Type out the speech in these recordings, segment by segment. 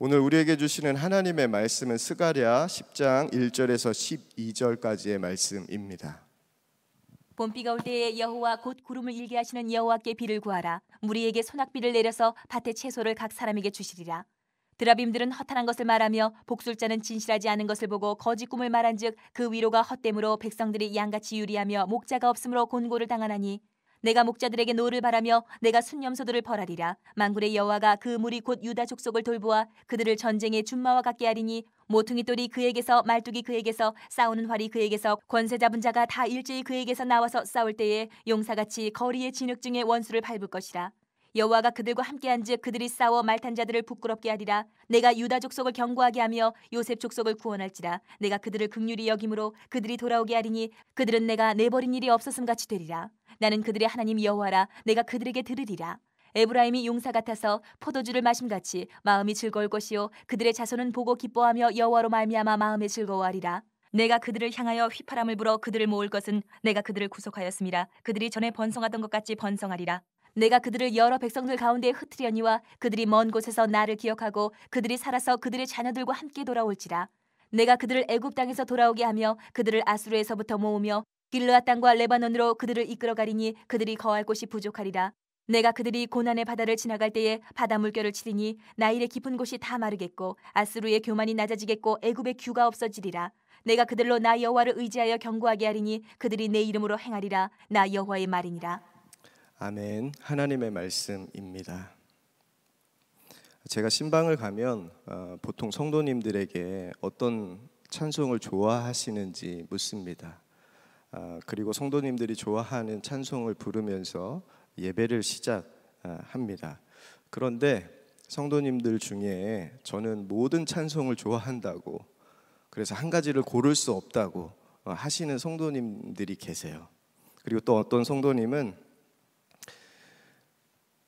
오늘 우리에게 주시는 하나님의 말씀은 스가랴 10장 1절에서 12절까지의 말씀입니다. 봄비가 올 때에 여호와 곧 구름을 일게 하시는 여호와께 비를 구하라. 무리에게 소낙비를 내려서 밭의 채소를 각 사람에게 주시리라. 드라빔들은 허탄한 것을 말하며 복술자는 진실하지 않은 것을 보고 거짓 꿈을 말한즉 그 위로가 헛됨으로 백성들이 양같이 유리하며 목자가 없으므로 곤고를 당하나니 내가 목자들에게 노를 바라며 내가 순념소들을 벌하리라. 만군의 여호와가 그 무리 곧 유다 족속을 돌보아 그들을 전쟁의 준마와 같게 하리니 모퉁이 돌이 그에게서 말뚝이 그에게서 싸우는 활이 그에게서 권세 잡은 자가 다 일제히 그에게서 나와서 싸울 때에 용사같이 거리의 진흙 중에 원수를 밟을 것이라. 여호와가 그들과 함께한즉 그들이 싸워 말탄 자들을 부끄럽게 하리라 내가 유다 족속을 견고하게 하며 요셉 족속을 구원할지라 내가 그들을 극률히 여김으로 그들이 돌아오게 하리니 그들은 내가 내버린 일이 없었음 같이 되리라 나는 그들의 하나님 여호와라 내가 그들에게 들으리라 에브라임이 용사 같아서 포도주를 마심같이 마음이 즐거울 것이요 그들의 자손은 보고 기뻐하며 여호와로 말미암아 마음에 즐거워하리라 내가 그들을 향하여 휘파람을 불어 그들을 모을 것은 내가 그들을 구속하였습니다. 그들이 전에 번성하던 것 같이 번성하리라. 내가 그들을 여러 백성들 가운데 흩트려니와 그들이 먼 곳에서 나를 기억하고 그들이 살아서 그들의 자녀들과 함께 돌아올지라 내가 그들을 애굽 땅에서 돌아오게 하며 그들을 아수르에서부터 모으며 길르앗 땅과 레바논으로 그들을 이끌어 가리니 그들이 거할 곳이 부족하리라 내가 그들이 고난의 바다를 지나갈 때에 바다 물결을 치리니 나일의 깊은 곳이 다 마르겠고 아수르의 교만이 낮아지겠고 애굽의 규가 없어지리라 내가 그들로 나 여호와를 의지하여 경고하게 하리니 그들이 내 이름으로 행하리라 나 여호와의 말이니라 아멘. 하나님의 말씀입니다. 제가 신방을 가면 어, 보통 성도님들에게 어떤 찬송을 좋아하시는지 묻습니다. 어, 그리고 성도님들이 좋아하는 찬송을 부르면서 예배를 시작합니다. 그런데 성도님들 중에 저는 모든 찬송을 좋아한다고 그래서 한 가지를 고를 수 없다고 어, 하시는 성도님들이 계세요. 그리고 또 어떤 성도님은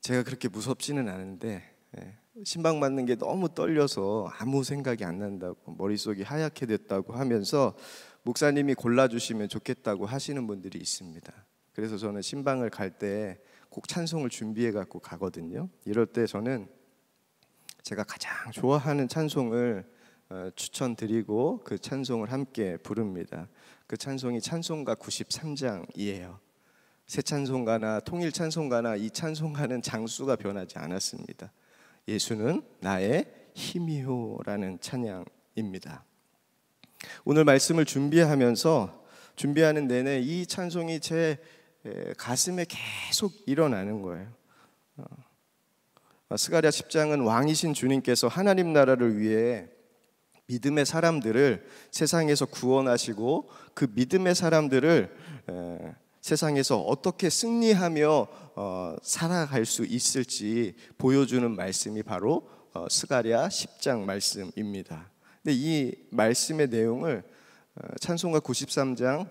제가 그렇게 무섭지는 않은데 예, 신방 맞는게 너무 떨려서 아무 생각이 안 난다고 머릿속이 하얗게 됐다고 하면서 목사님이 골라주시면 좋겠다고 하시는 분들이 있습니다. 그래서 저는 신방을 갈 때 꼭 찬송을 준비해 갖고 가거든요. 이럴 때 저는 제가 가장 좋아하는 찬송을 어, 추천드리고 그 찬송을 함께 부릅니다. 그 찬송이 찬송가 93장이에요. 새 찬송가나 통일 찬송가나 이 찬송가는 장수가 변하지 않았습니다. 예수는 나의 힘이요라는 찬양입니다. 오늘 말씀을 준비하면서 준비하는 내내 이 찬송이 제 가슴에 계속 일어나는 거예요. 어, 스가랴 10장은 왕이신 주님께서 하나님 나라를 위해 믿음의 사람들을 세상에서 구원하시고 그 믿음의 사람들을 세상에서 어떻게 승리하며 어, 살아갈 수 있을지 보여주는 말씀이 바로 어, 스가랴 10장 말씀입니다. 근데 이 말씀의 내용을 어, 찬송가 93장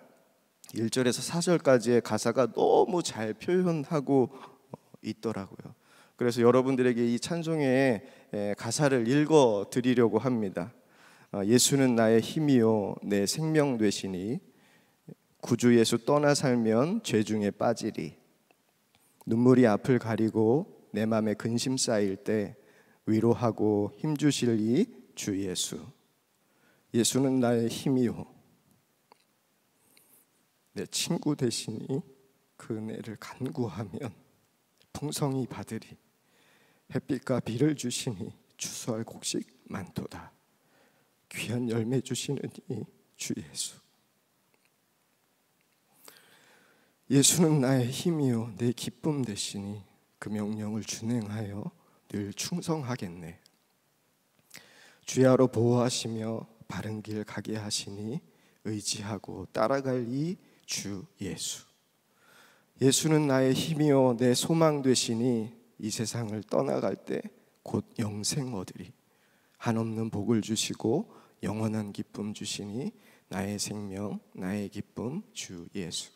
1절에서 4절까지의 가사가 너무 잘 표현하고 어, 있더라고요. 그래서 여러분들에게 이 찬송의 가사를 읽어 드리려고 합니다. 어, 예수는 나의 힘이요 내 생명 되시니 구주 예수 떠나 살면 죄 중에 빠지리. 눈물이 앞을 가리고 내 맘에 근심 쌓일 때 위로하고 힘 주실 이 주 예수. 예수는 나의 힘이요. 내 친구 대신이 그 은혜를 간구하면 풍성히 받으리. 햇빛과 비를 주시니 주수할 곡식 많도다. 귀한 열매 주시는 이 주 예수. 예수는 나의 힘이요 내 기쁨 되시니 그 명령을 준행하여 늘 충성하겠네. 주야로 보호하시며 바른 길 가게 하시니 의지하고 따라갈 이 주 예수. 예수는 나의 힘이요 내 소망 되시니 이 세상을 떠나갈 때 곧 영생 얻으리. 한없는 복을 주시고 영원한 기쁨 주시니 나의 생명, 나의 기쁨 주 예수.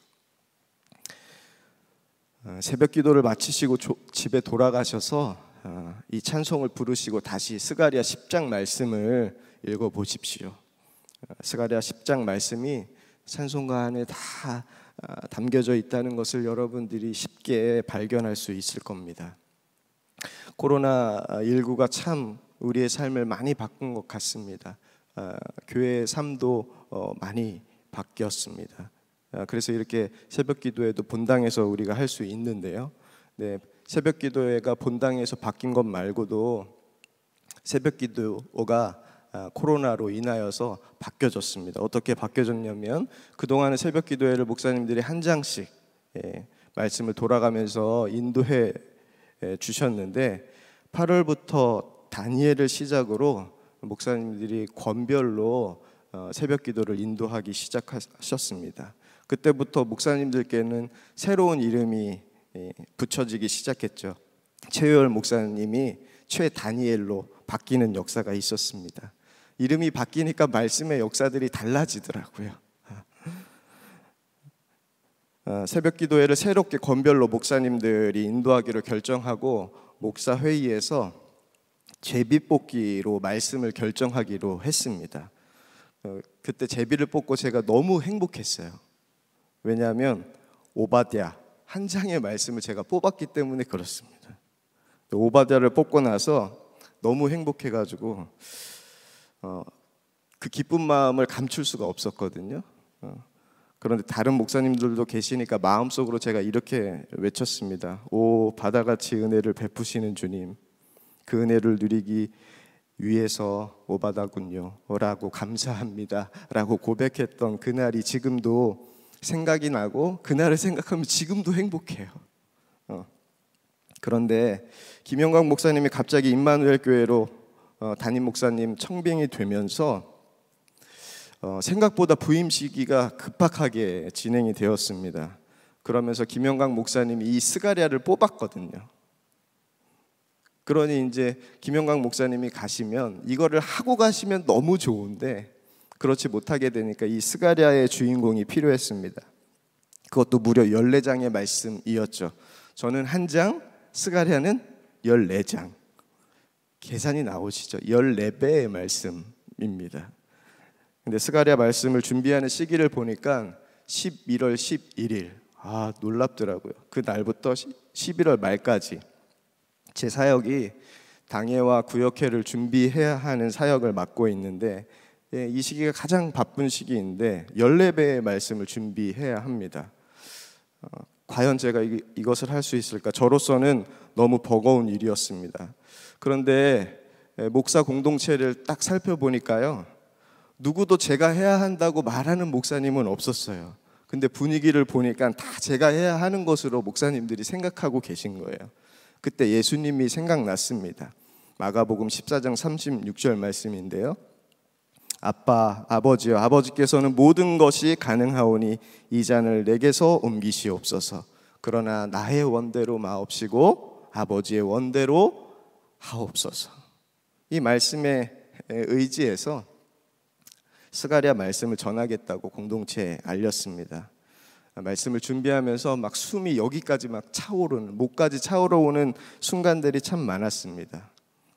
어, 새벽 기도를 마치시고 집에 돌아가셔서 어, 이 찬송을 부르시고 다시 스가리아 10장 말씀을 읽어 보십시오. 어, 스가리아 10장 말씀이 찬송가 안에 다 담겨져 있다는 것을 여러분들이 쉽게 발견할 수 있을 겁니다. 코로나 19가 참 우리의 삶을 많이 바꾼 것 같습니다. 교회의 삶도 많이 바뀌었습니다. 어, 그래서 이렇게 새벽 기도회도 본당에서 우리가 할 수 있는데요. 네, 새벽 기도회가 본당에서 바뀐 것 말고도 새벽 기도가 아, 코로나로 인하여서 바뀌어졌습니다. 어떻게 바뀌어졌냐면 그동안은 새벽 기도회를 목사님들이 한 장씩 예, 말씀을 돌아가면서 인도해 예, 주셨는데 8월부터 다니엘을 시작으로 목사님들이 권별로 어, 새벽 기도를 인도하기 시작하셨습니다. 그때부터 목사님들께는 새로운 이름이 예, 붙여지기 시작했죠. 최열 목사님이 최다니엘로 바뀌는 역사가 있었습니다. 이름이 바뀌니까 말씀의 역사들이 달라지더라고요. 아, 아, 새벽 기도회를 새롭게 건별로 목사님들이 인도하기로 결정하고 목사 회의에서 제비 뽑기로 말씀을 결정하기로 했습니다. 어, 그때 제비를 뽑고 제가 너무 행복했어요. 왜냐하면 오바디아 한 장의 말씀을 제가 뽑았기 때문에 그렇습니다. 오바디아를 뽑고 나서 너무 행복해가지고 어, 그 기쁜 마음을 감출 수가 없었거든요. 어, 그런데 다른 목사님들도 계시니까 마음속으로 제가 이렇게 외쳤습니다. 오 바다같이 은혜를 베푸시는 주님, 그 은혜를 누리기 위해서 오바다군요. 라고 감사합니다. 라고 고백했던 그날이 지금도 생각이 나고 그날을 생각하면 지금도 행복해요. 어. 그런데 김영광 목사님이 갑자기 임마누엘 교회로 어, 담임 목사님 청빙이 되면서 어, 생각보다 부임 시기가 급박하게 진행이 되었습니다. 그러면서 김영광 목사님이 이 스가랴를 뽑았거든요. 그러니 이제 김영광 목사님이 가시면 이거를 하고 가시면 너무 좋은데 그렇지 못하게 되니까 이 스가랴의 주인공이 필요했습니다. 그것도 무려 14장의 말씀이었죠. 저는 한 장, 스가랴는 14장. 계산이 나오시죠. 14배의 말씀입니다. 근데 스가랴 말씀을 준비하는 시기를 보니까 11월 11일. 아, 놀랍더라고요. 그 날부터 11월 말까지 제 사역이 당회와 구역회를 준비해야 하는 사역을 맡고 있는데 예, 이 시기가 가장 바쁜 시기인데 14배의 말씀을 준비해야 합니다. 어, 과연 제가 이, 이것을 할 수 있을까? 저로서는 너무 버거운 일이었습니다. 그런데 예, 목사 공동체를 딱 살펴보니까요. 누구도 제가 해야 한다고 말하는 목사님은 없었어요. 근데 분위기를 보니까 다 제가 해야 하는 것으로 목사님들이 생각하고 계신 거예요. 그때 예수님이 생각났습니다. 마가복음 14장 36절 말씀인데요. 아빠, 아버지여, 아버지께서는 모든 것이 가능하오니 이 잔을 내게서 옮기시옵소서. 그러나 나의 원대로 마옵시고 아버지의 원대로 하옵소서. 이 말씀에 의지해서 스가랴 말씀을 전하겠다고 공동체에 알렸습니다. 말씀을 준비하면서 막 숨이 여기까지 막 차오르는 목까지 차오르는 순간들이 참 많았습니다.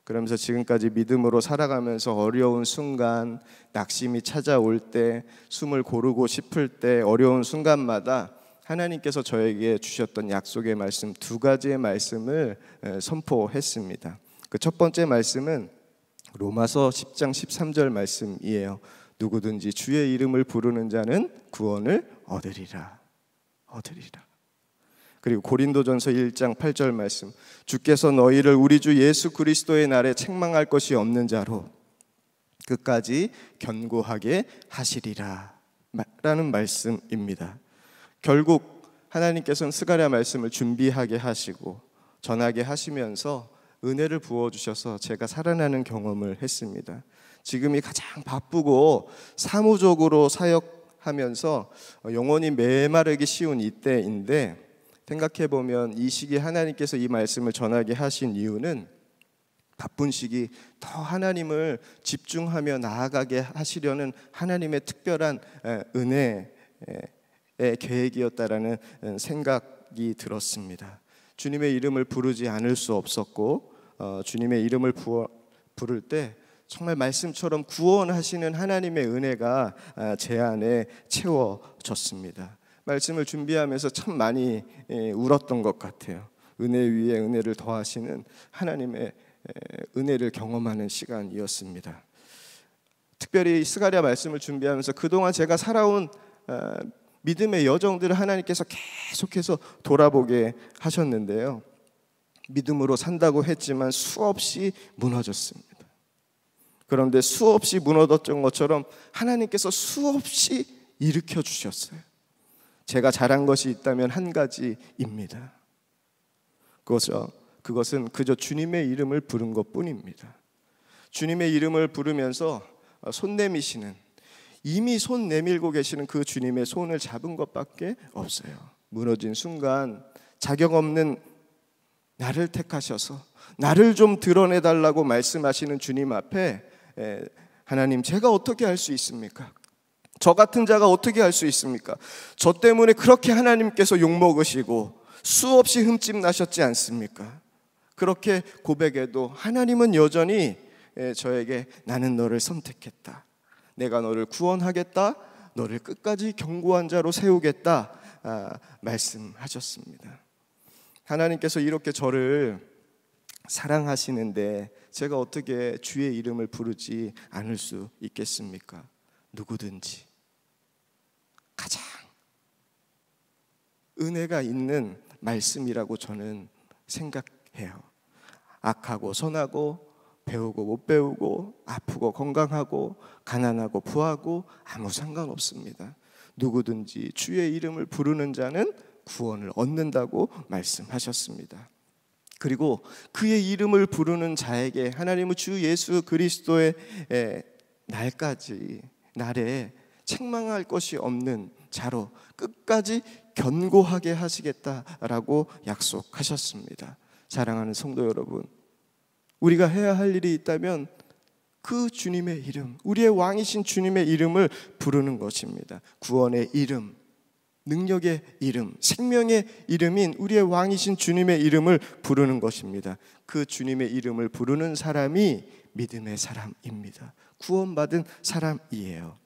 그러면서 지금까지 믿음으로 살아가면서 어려운 순간, 낙심이 찾아올 때, 숨을 고르고 싶을 때, 어려운 순간마다 하나님께서 저에게 주셨던 약속의 말씀 두 가지의 말씀을 선포했습니다. 그 첫 번째 말씀은 로마서 10장 13절 말씀이에요. 누구든지 주의 이름을 부르는 자는 구원을 얻으리라. 얻으리라. 그리고 고린도전서 1장 8절 말씀 주께서 너희를 우리 주 예수 그리스도의 날에 책망할 것이 없는 자로 끝까지 견고하게 하시리라 라는 말씀입니다. 결국 하나님께서는 스가랴 말씀을 준비하게 하시고 전하게 하시면서 은혜를 부어 주셔서 제가 살아나는 경험을 했습니다. 지금이 가장 바쁘고 사무적으로 사역하면서 영혼이 메마르기 쉬운 이때인데 생각해 보면 이 시기 하나님께서 이 말씀을 전하게 하신 이유는 바쁜 시기 더 하나님을 집중하며 나아가게 하시려는 하나님의 특별한 은혜의 계획이었다라는 음, 생각이 들었습니다. 주님의 이름을 부르지 않을 수 없었고 어, 주님의 이름을 부어, 부를 때 정말 말씀처럼 구원하시는 하나님의 은혜가 아, 제 안에 채워졌습니다. 말씀을 준비하면서 참 많이 예, 울었던 것 같아요. 은혜 위에 은혜를 더하시는 하나님의 예, 은혜를 경험하는 시간이었습니다. 특별히 스가랴 말씀을 준비하면서 그동안 제가 살아온 아, 믿음의 여정들을 하나님께서 계속해서 돌아보게 하셨는데요. 믿음으로 산다고 했지만 수없이 무너졌습니다. 그런데 수없이 무너졌던 것처럼 하나님께서 수없이 일으켜 주셨어요. 제가 잘한 것이 있다면 한 가지입니다. 그것은, 그것은 그저 주님의 이름을 부른 것 뿐입니다. 주님의 이름을 부르면서 손 내미시는 이미 손 내밀고 계시는 그 주님의 손을 잡은 것밖에 없어요. 무너진 순간 자격 없는 나를 택하셔서 나를 좀 드러내 달라고 말씀하시는 주님 앞에 하나님 제가 어떻게 할 수 있습니까? 저 같은 자가 어떻게 할 수 있습니까? 저 때문에 그렇게 하나님께서 욕먹으시고 수없이 흠집 나셨지 않습니까? 그렇게 고백해도 하나님은 여전히 예, 저에게 나는 너를 선택했다. 내가 너를 구원하겠다. 너를 끝까지 경고한 자로 세우겠다. 아, 말씀하셨습니다. 하나님께서 이렇게 저를 사랑하시는데 제가 어떻게 주의 이름을 부르지 않을 수 있겠습니까? 누구든지 가장 은혜가 있는 말씀이라고 저는 생각해요. 악하고 선하고 배우고 못 배우고 아프고 건강하고 가난하고 부하고 아무 상관없습니다. 누구든지 주의 이름을 부르는 자는 구원을 얻는다고 말씀하셨습니다. 그리고 그의 이름을 부르는 자에게 하나님은 주 예수 그리스도의 날까지 날에 책망할 것이 없는 자로 끝까지 견고하게 하시겠다라고 약속하셨습니다. 사랑하는 성도 여러분, 우리가 해야 할 일이 있다면 그 주님의 이름, 우리의 왕이신 주님의 이름을 부르는 것입니다. 구원의 이름, 능력의 이름, 생명의 이름인 우리의 왕이신 주님의 이름을 부르는 것입니다. 그 주님의 이름을 부르는 사람이 믿음의 사람입니다. 구원받은 사람이에요.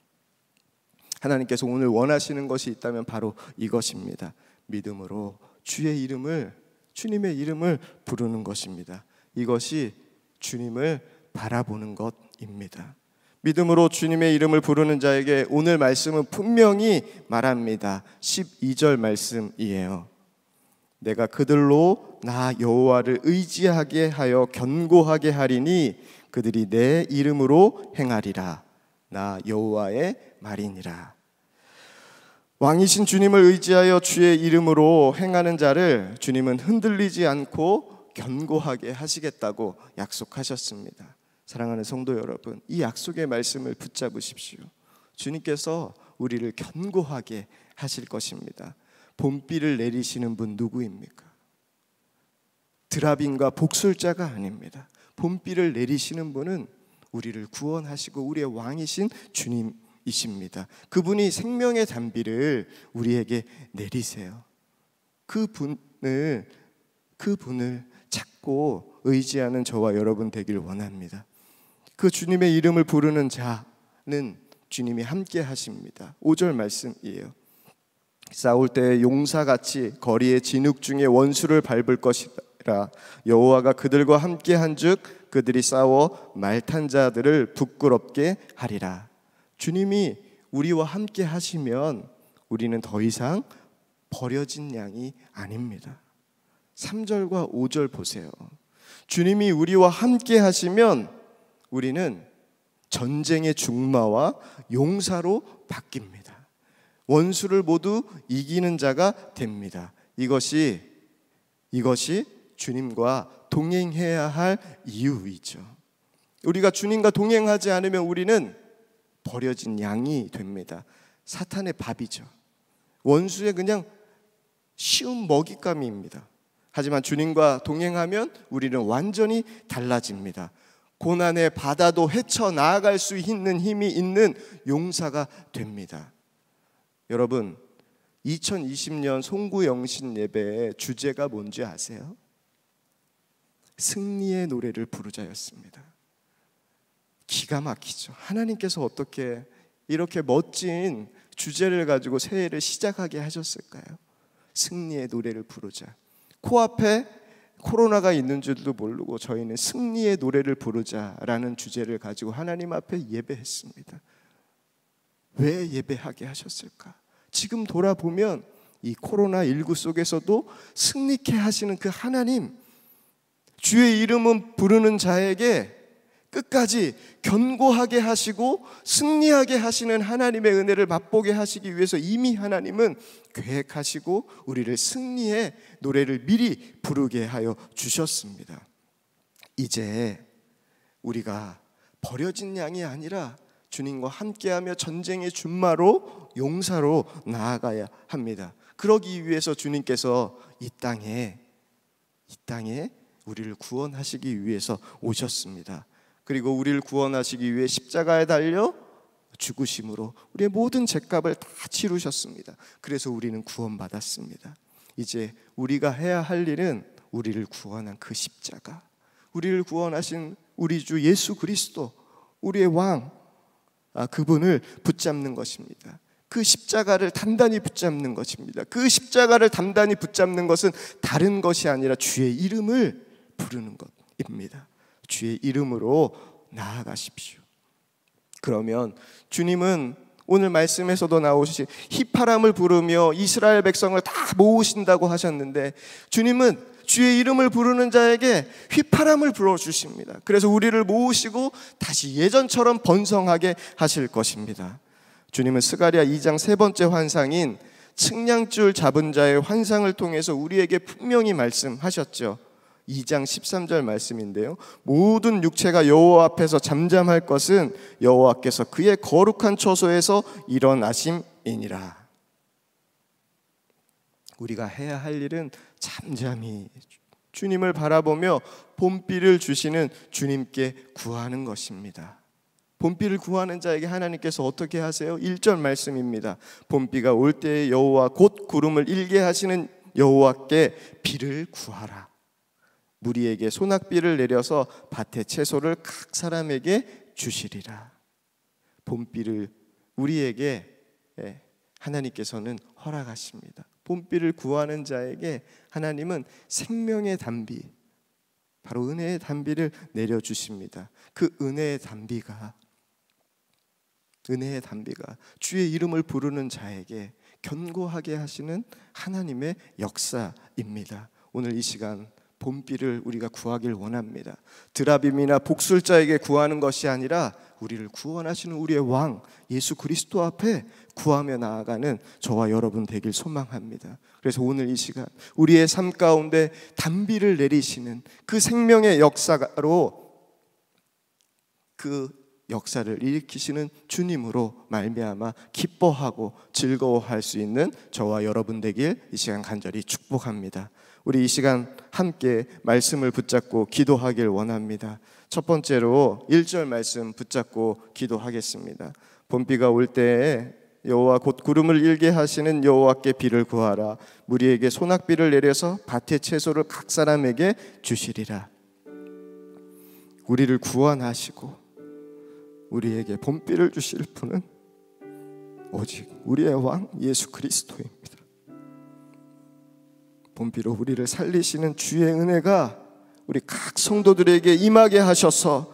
하나님께서 오늘 원하시는 것이 있다면 바로 이것입니다. 믿음으로 주의 이름을 주님의 이름을 부르는 것입니다. 이것이 주님을 바라보는 것입니다. 믿음으로 주님의 이름을 부르는 자에게 오늘 말씀은 분명히 말합니다. 12절 말씀이에요. 내가 그들로 나 여호와를 의지하게 하여 견고하게 하리니 그들이 내 이름으로 행하리라. 나 여호와의 말이니라. 왕이신 주님을 의지하여 주의 이름으로 행하는 자를 주님은 흔들리지 않고 견고하게 하시겠다고 약속하셨습니다. 사랑하는 성도 여러분, 이 약속의 말씀을 붙잡으십시오. 주님께서 우리를 견고하게 하실 것입니다. 봄비를 내리시는 분 누구입니까? 드라빈과 복술자가 아닙니다. 봄비를 내리시는 분은 우리를 구원하시고 우리의 왕이신 주님 이십니다. 그분이 생명의 단비를 우리에게 내리세요. 그분을 그분을 찾고 의지하는 저와 여러분 되길 원합니다. 그 주님의 이름을 부르는 자는 주님이 함께 하십니다. 5절 말씀이에요. 싸울 때 용사같이 거리의 진흙 중에 원수를 밟을 것이라 여호와가 그들과 함께 한즉 그들이 싸워 말탄 자들을 부끄럽게 하리라. 주님이 우리와 함께 하시면 우리는 더 이상 버려진 양이 아닙니다. 3절과 5절 보세요. 주님이 우리와 함께 하시면 우리는 전쟁의 중마와 용사로 바뀝니다. 원수를 모두 이기는 자가 됩니다. 이것이 이것이 주님과 동행해야 할 이유이죠. 우리가 주님과 동행하지 않으면 우리는 버려진 양이 됩니다. 사탄의 밥이죠. 원수의 그냥 쉬운 먹잇감입니다. 하지만 주님과 동행하면 우리는 완전히 달라집니다. 고난의 바다도 헤쳐나아갈 수 있는 힘이 있는 용사가 됩니다. 여러분, 2020년 송구영신 예배의 주제가 뭔지 아세요? 승리의 노래를 부르자였습니다. 기가 막히죠. 하나님께서 어떻게 이렇게 멋진 주제를 가지고 새해를 시작하게 하셨을까요? 승리의 노래를 부르자. 코앞에 코로나가 있는 줄도 모르고 저희는 승리의 노래를 부르자라는 주제를 가지고 하나님 앞에 예배했습니다. 왜 예배하게 하셨을까? 지금 돌아보면 이 코로나19 속에서도 승리케 하시는 그 하나님, 주의 이름은 부르는 자에게 끝까지 견고하게 하시고 승리하게 하시는 하나님의 은혜를 맛보게 하시기 위해서 이미 하나님은 계획하시고 우리를 승리의 노래를 미리 부르게 하여 주셨습니다. 이제 우리가 버려진 양이 아니라 주님과 함께하며 전쟁의 준마로 용사로 나아가야 합니다. 그러기 위해서 주님께서 이 땅에 이 땅에 우리를 구원하시기 위해서 오셨습니다. 그리고 우리를 구원하시기 위해 십자가에 달려 죽으심으로 우리의 모든 죄값을 다 치루셨습니다. 그래서 우리는 구원받았습니다. 이제 우리가 해야 할 일은 우리를 구원한 그 십자가, 우리를 구원하신 우리 주 예수 그리스도, 우리의 왕, 아, 그분을 붙잡는 것입니다. 그 십자가를 단단히 붙잡는 것입니다. 그 십자가를 단단히 붙잡는 것은 다른 것이 아니라 주의 이름을 부르는 것입니다. 주의 이름으로 나아가십시오. 그러면 주님은 오늘 말씀에서도 나오시 히파람을 부르며 이스라엘 백성을 다 모으신다고 하셨는데 주님은 주의 이름을 부르는 자에게 휘파람을 불어주십니다. 그래서 우리를 모으시고 다시 예전처럼 번성하게 하실 것입니다. 주님은 스가리아 2장 세 번째 환상인 측량줄 잡은 자의 환상을 통해서 우리에게 분명히 말씀하셨죠. 2장 13절 말씀인데요. 모든 육체가 여호와 앞에서 잠잠할 것은 여호와께서 그의 거룩한 처소에서 일어나심이니라. 우리가 해야 할 일은 잠잠히 주님을 바라보며 봄비를 주시는 주님께 구하는 것입니다. 봄비를 구하는 자에게 하나님께서 어떻게 하세요? 1절 말씀입니다. 봄비가 올 때에 여호와 곧 구름을 일게 하시는 여호와께 비를 구하라. 무리에게 소낙비를 내려서 밭의 채소를 각 사람에게 주시리라. 봄비를 우리에게 예, 하나님께서는 허락하십니다. 봄비를 구하는 자에게 하나님은 생명의 단비, 바로 은혜의 단비를 내려주십니다. 그 은혜의 단비가 은혜의 단비가 주의 이름을 부르는 자에게 견고하게 하시는 하나님의 역사입니다. 오늘 이 시간 봄비를 우리가 구하길 원합니다. 드라빔이나 복술자에게 구하는 것이 아니라 우리를 구원하시는 우리의 왕 예수 그리스도 앞에 구하며 나아가는 저와 여러분 되길 소망합니다. 그래서 오늘 이 시간 우리의 삶 가운데 단비를 내리시는 그 생명의 역사로 그 역사를 일으키시는 주님으로 말미암아 기뻐하고 즐거워할 수 있는 저와 여러분 되길 이 시간 간절히 축복합니다. 우리 이 시간 함께 말씀을 붙잡고 기도하길 원합니다. 첫 번째로 1절 말씀 붙잡고 기도하겠습니다. 봄비가 올 때에 여호와 곧 구름을 일게 하시는 여호와께 비를 구하라. 무리에게 소낙비를 내려서 밭의 채소를 각 사람에게 주시리라. 우리를 구원하시고 우리에게 봄비를 주실 분은 오직 우리의 왕 예수 그리스도입니다. 본비로 우리를 살리시는 주의 은혜가 우리 각 성도들에게 임하게 하셔서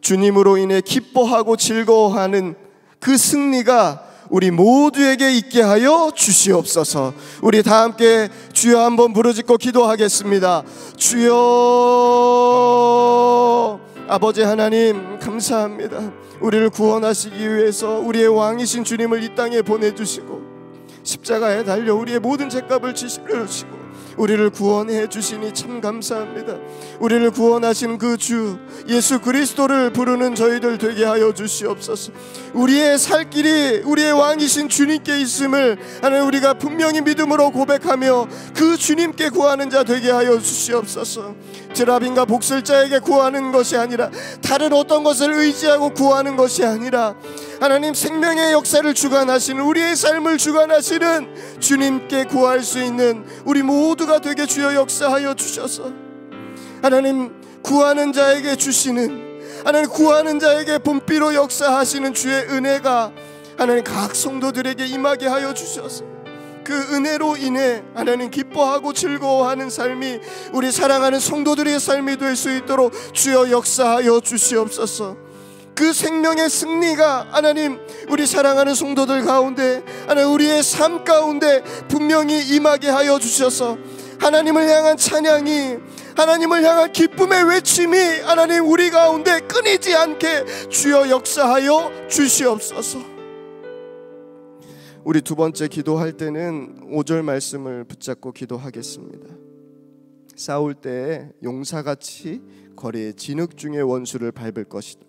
주님으로 인해 기뻐하고 즐거워하는 그 승리가 우리 모두에게 있게 하여 주시옵소서. 우리 다 함께 주여 한번 부르짖고 기도하겠습니다. 주여 아버지 하나님 감사합니다. 우리를 구원하시기 위해서 우리의 왕이신 주님을 이 땅에 보내 주시고 십자가에 달려 우리의 모든 죄값을 지불하시고 우리를 구원해 주시니 참 감사합니다. 우리를 구원하신 그 주 예수 그리스도를 부르는 저희들 되게 하여 주시옵소서. 우리의 살 길이 우리의 왕이신 주님께 있음을 하나님 우리가 분명히 믿음으로 고백하며 그 주님께 구하는 자 되게 하여 주시옵소서. 드라빈과 복술자에게 구하는 것이 아니라 다른 어떤 것을 의지하고 구하는 것이 아니라 하나님 생명의 역사를 주관하시는 우리의 삶을 주관하시는 주님께 구할 수 있는 우리 모두가 되게 주여 역사하여 주셔서 하나님 구하는 자에게 주시는 하나님 구하는 자에게 봄비로 역사하시는 주의 은혜가 하나님 각 성도들에게 임하게 하여 주셔서 그 은혜로 인해 하나님 기뻐하고 즐거워하는 삶이 우리 사랑하는 성도들의 삶이 될 수 있도록 주여 역사하여 주시옵소서. 그 생명의 승리가 하나님 우리 사랑하는 성도들 가운데 하나님 우리의 삶 가운데 분명히 임하게 하여 주셔서 하나님을 향한 찬양이 하나님을 향한 기쁨의 외침이 하나님 우리 가운데 끊이지 않게 주여 역사하여 주시옵소서. 우리 두 번째 기도할 때는 5절 말씀을 붙잡고 기도하겠습니다. 싸울 때에 용사같이 거리에 진흙 중에 원수를 밟을 것이라.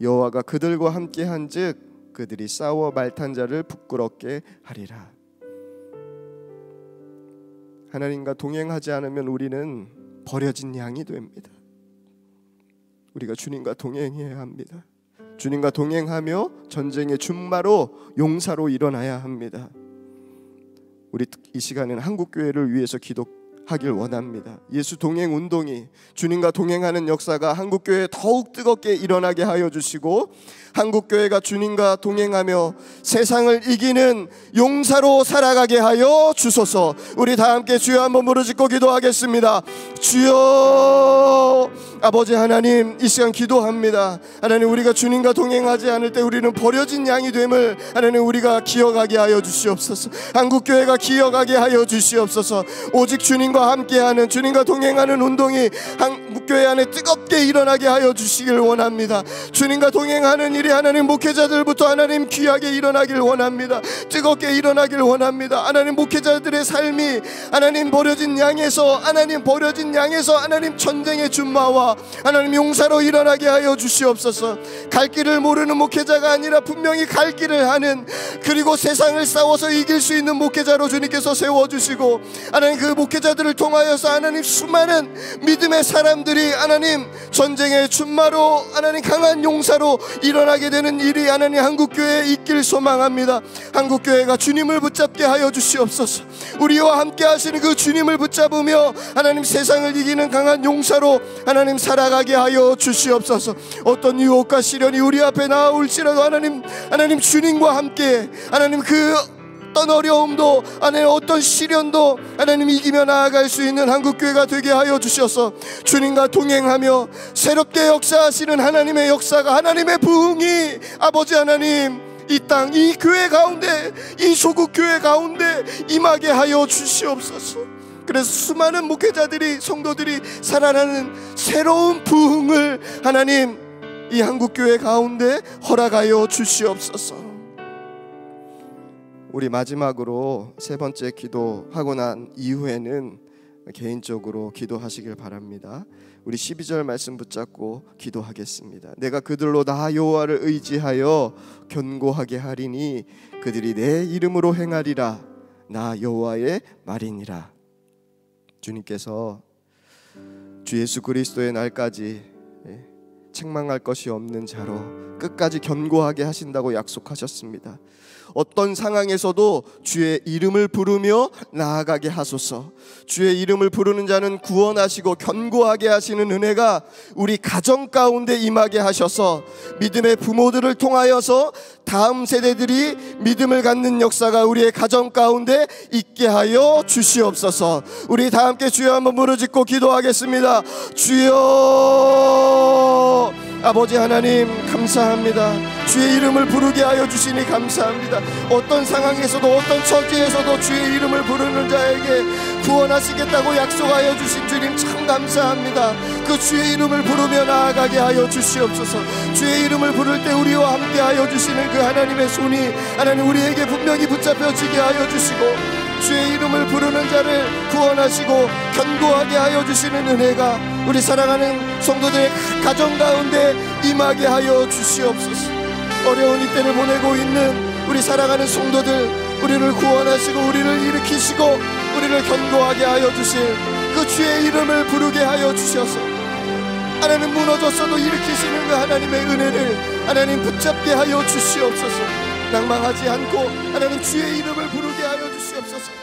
여호와가 그들과 함께 한즉 그들이 싸워 말탄 자를 부끄럽게 하리라. 하나님과 동행하지 않으면 우리는 버려진 양이 됩니다. 우리가 주님과 동행해야 합니다. 주님과 동행하며 전쟁의 준마로 용사로 일어나야 합니다. 우리 이 시간은 한국 교회를 위해서 기도 하길 원합니다. 예수 동행 운동이 주님과 동행하는 역사가 한국 교회에 더욱 뜨겁게 일어나게 하여 주시고 한국 교회가 주님과 동행하며 세상을 이기는 용사로 살아가게 하여 주소서. 우리 다 함께 주여 한번 부르짖고 기도하겠습니다. 주여 아버지 하나님 이 시간 기도합니다. 하나님 우리가 주님과 동행하지 않을 때 우리는 버려진 양이 됨을 하나님 우리가 기억하게 하여 주시옵소서. 한국 교회가 기억하게 하여 주시옵소서. 오직 주님과 주님과 함께하는 주님과 동행하는 운동이 교회 안에 뜨겁게 일어나게 하여 주시길 원합니다. 주님과 동행하는 일이 하나님 목회자들부터 하나님 귀하게 일어나길 원합니다. 뜨겁게 일어나길 원합니다. 하나님 목회자들의 삶이 하나님 버려진 양에서 하나님 버려진 양에서 하나님 전쟁의 준마와 하나님 용사로 일어나게 하여 주시옵소서. 갈 길을 모르는 목회자가 아니라 분명히 갈 길을 하는 그리고 세상을 싸워서 이길 수 있는 목회자로 주님께서 세워 주시고 하나님 그 목회자들을 그를 통하여서 하나님 수많은 믿음의 사람들이 하나님 전쟁의 준마로 하나님 강한 용사로 일어나게 되는 일이 하나님 한국교회에 있길 소망합니다. 한국교회가 주님을 붙잡게 하여 주시옵소서. 우리와 함께 하시는 그 주님을 붙잡으며 하나님 세상을 이기는 강한 용사로 하나님 살아가게 하여 주시옵소서. 어떤 유혹과 시련이 우리 앞에 나올지라도 하나님 하나님 주님과 함께 하나님 그 어떤 어려움도 하나님 어떤 시련도 하나님 이기며 나아갈 수 있는 한국교회가 되게 하여 주셔서 주님과 동행하며 새롭게 역사하시는 하나님의 역사가 하나님의 부흥이 아버지 하나님 이 땅, 이 교회 가운데, 이 소국 교회 가운데 임하게 하여 주시옵소서. 그래서 수많은 목회자들이, 성도들이 살아나는 새로운 부흥을 하나님, 이 한국교회 가운데 허락하여 주시옵소서. 우리 마지막으로 세 번째 기도하고 난 이후에는 개인적으로 기도하시길 바랍니다. 우리 12절 말씀 붙잡고 기도하겠습니다. 내가 그들로 나 여호와를 의지하여 견고하게 하리니 그들이 내 이름으로 행하리라 나 여호와의 말이니라. 주님께서 주 예수 그리스도의 날까지 예, 책망할 것이 없는 자로 끝까지 견고하게 하신다고 약속하셨습니다. 어떤 상황에서도 주의 이름을 부르며 나아가게 하소서. 주의 이름을 부르는 자는 구원하시고 견고하게 하시는 은혜가 우리 가정 가운데 임하게 하셔서 믿음의 부모들을 통하여서 다음 세대들이 믿음을 갖는 역사가 우리의 가정 가운데 있게 하여 주시옵소서. 우리 다 함께 주여 한번 부르짖고 기도하겠습니다. 주여 아버지 하나님 감사합니다. 주의 이름을 부르게 하여 주시니 감사합니다. 어떤 상황에서도 어떤 처지에서도 주의 이름을 부르는 자에게 구원하시겠다고 약속하여 주신 주님 참 감사합니다. 그 주의 이름을 부르며 나아가게 하여 주시옵소서. 주의 이름을 부를 때 우리와 함께 하여 주시는 그 하나님의 손이 하나님 우리에게 분명히 붙잡혀지게 하여 주시고 주의 이름을 부르는 자를 구원하시고 견고하게 하여 주시는 은혜가 우리 사랑하는 성도들의 가정 가운데 임하게 하여 주시옵소서. 어려운 이 때를 보내고 있는 우리 사랑하는 성도들 우리를 구원하시고 우리를 일으키시고 우리를 견고하게 하여 주실 그 주의 이름을 부르게 하여 주셔서 하나님 무너졌어도 일으키시는 그 하나님의 은혜를 하나님 붙잡게 하여 주시옵소서. 낭망하지 않고 하나님 주의 이름을 부르게 하여 주시옵소서